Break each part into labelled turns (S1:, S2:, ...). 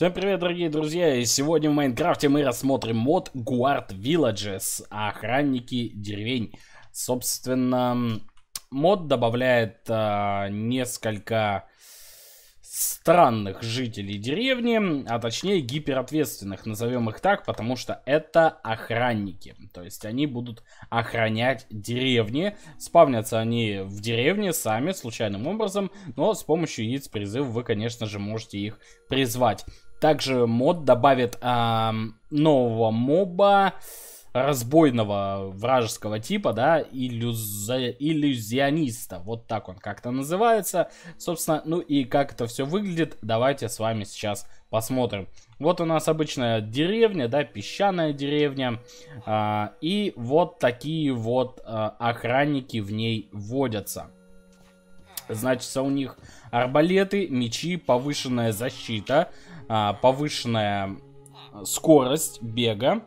S1: Всем привет, дорогие друзья! И сегодня в Майнкрафте мы рассмотрим мод Guard Villages, охранники деревень. Собственно, мод добавляет а, несколько странных жителей деревни, а точнее гиперответственных, назовем их так, потому что это охранники. То есть они будут охранять деревни. Спавнятся они в деревне сами, случайным образом, но с помощью яиц призыв вы, конечно же, можете их призвать. Также мод добавит э, нового моба разбойного вражеского типа, да, иллюзи... иллюзиониста. Вот так он как-то называется. Собственно, ну и как это все выглядит, давайте с вами сейчас посмотрим. Вот у нас обычная деревня, да, песчаная деревня. А, и вот такие вот а, охранники в ней водятся. Значит, у них арбалеты, мечи, повышенная защита, а, повышенная э, скорость бега.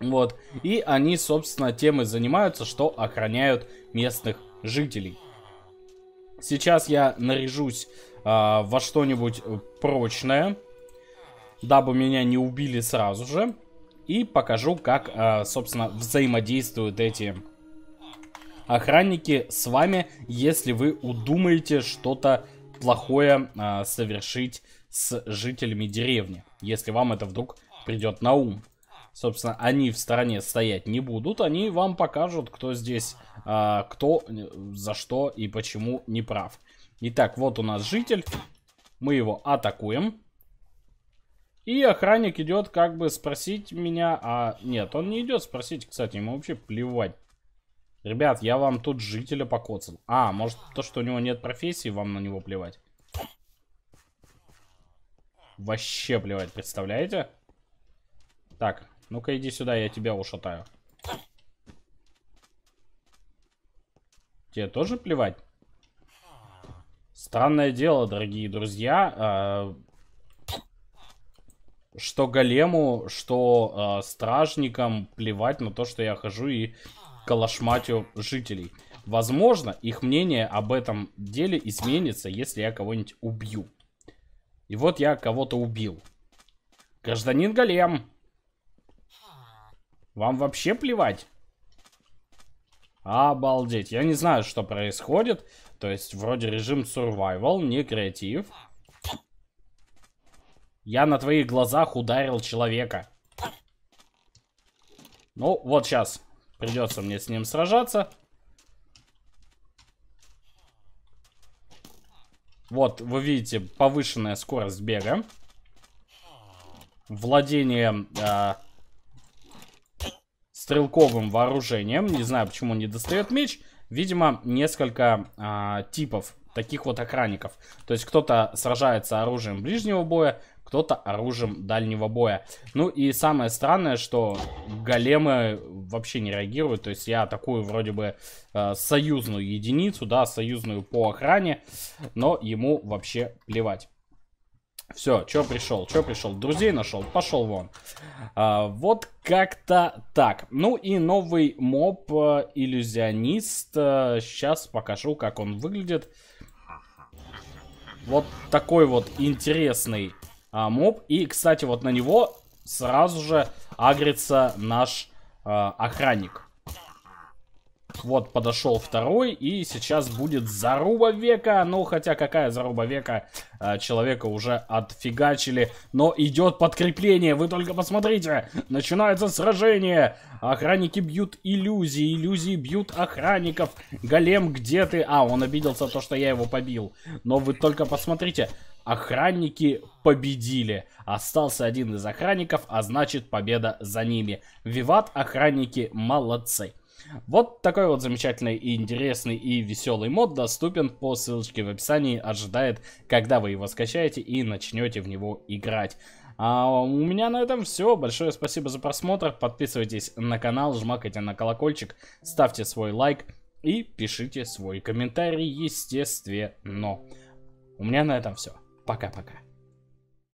S1: Вот. И они, собственно, тем и занимаются, что охраняют местных жителей. Сейчас я наряжусь э, во что-нибудь э, прочное, дабы меня не убили сразу же. И покажу, как, э, собственно, взаимодействуют эти охранники с вами, если вы удумаете что-то плохое э, совершить с жителями деревни. Если вам это вдруг придет на ум собственно, они в стороне стоять не будут, они вам покажут, кто здесь, а, э, кто, за что и почему не прав. Итак, вот у нас житель, мы его атакуем. И охранник идет как бы спросить меня, а нет, он не идет спросить, кстати, ему вообще плевать. Ребят, я вам тут жителя покоцал. А, может то, что у него нет профессии, вам на него плевать? Вообще плевать, представляете? Так, ну-ка иди сюда, я тебя ушатаю. Тебе тоже плевать? Странное дело, дорогие друзья, а, что голему, что а, стражникам плевать на то, что я хожу и калашматю жителей. Возможно, их мнение об этом деле изменится, если я кого-нибудь убью. И вот я кого-то убил. Гражданин Голем, вам вообще плевать? Обалдеть. Я не знаю, что происходит. То есть, вроде режим survival, не креатив. Я на твоих глазах ударил человека. Ну, вот сейчас придется мне с ним сражаться. Вот, вы видите, повышенная скорость бега. Владение э, стрелковым вооружением. Не знаю, почему не достает меч. Видимо, несколько а, типов таких вот охранников. То есть кто-то сражается оружием ближнего боя, кто-то оружием дальнего боя. Ну и самое странное, что големы вообще не реагируют. То есть я атакую вроде бы э, союзную единицу, да, союзную по охране, но ему вообще плевать. Все, чё пришел, чё пришел, друзей нашел, пошел вон. А, вот как-то так. Ну и новый моб э, иллюзионист. Сейчас э, покажу, как он выглядит. Вот такой вот интересный а, моб. И, кстати, вот на него сразу же агрится наш а, охранник вот подошел второй, и сейчас будет заруба века. Ну, хотя какая заруба века, а, человека уже отфигачили. Но идет подкрепление, вы только посмотрите. Начинается сражение. Охранники бьют иллюзии, иллюзии бьют охранников. Голем, где ты? А, он обиделся, то, что я его побил. Но вы только посмотрите, охранники победили. Остался один из охранников, а значит победа за ними. Виват, охранники молодцы. Вот такой вот замечательный и интересный и веселый мод доступен по ссылочке в описании, ожидает, когда вы его скачаете и начнете в него играть. А у меня на этом все. Большое спасибо за просмотр. Подписывайтесь на канал, жмакайте на колокольчик, ставьте свой лайк и пишите свой комментарий, естественно. У меня на этом все. Пока-пока.